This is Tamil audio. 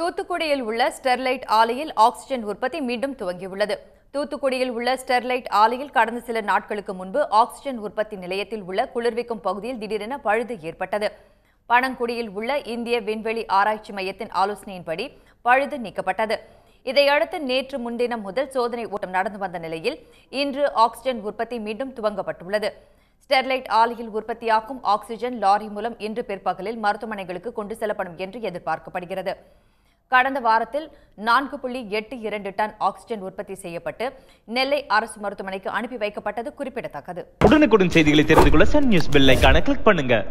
தூத்துக்குடியில் உள்ள ஸ்டெர்லைட் ஆலையில் ஆக்சிஜன் உற்பத்தி மீண்டும் துவங்கியுள்ளது தூத்துக்குடியில் உள்ள ஸ்டெர்லைட் ஆலையில் கடந்த சில நாட்களுக்கு முன்பு ஆக்சிஜன் உற்பத்தி நிலையத்தில் உள்ள குளிர்விக்கும் பகுதியில் திடீரென பழுது ஏற்பட்டது பணங்குடியில் உள்ள இந்திய விண்வெளி ஆராய்ச்சி மையத்தின் ஆலோசனையின்படி பழுது நீக்கப்பட்டது இதையடுத்து நேற்று முன்தினம் முதல் சோதனை ஓட்டம் நடந்து வந்த நிலையில் இன்று ஆக்சிஜன் உற்பத்தி மீண்டும் துவங்கப்பட்டுள்ளது ஸ்டெர்லைட் ஆலையில் உற்பத்தியாகும் ஆக்சிஜன் லாரி மூலம் இன்று பிற்பகலில் மருத்துவமனைகளுக்கு கொண்டு செல்லப்படும் என்று எதிர்பார்க்கப்படுகிறது கடந்த வாரத்தில் நான்கு புள்ளி எட்டு இரண்டு டன் ஆக்சிஜன் உற்பத்தி செய்யப்பட்டு நெல்லை அரசு மருத்துவமனைக்கு அனுப்பி வைக்கப்பட்டது குறிப்பிடத்தக்கது உடனுக்குடன் செய்திகளை தெரிந்து கொள்ள சன் நியூஸ் பெல் கிளிக் பண்ணுங்க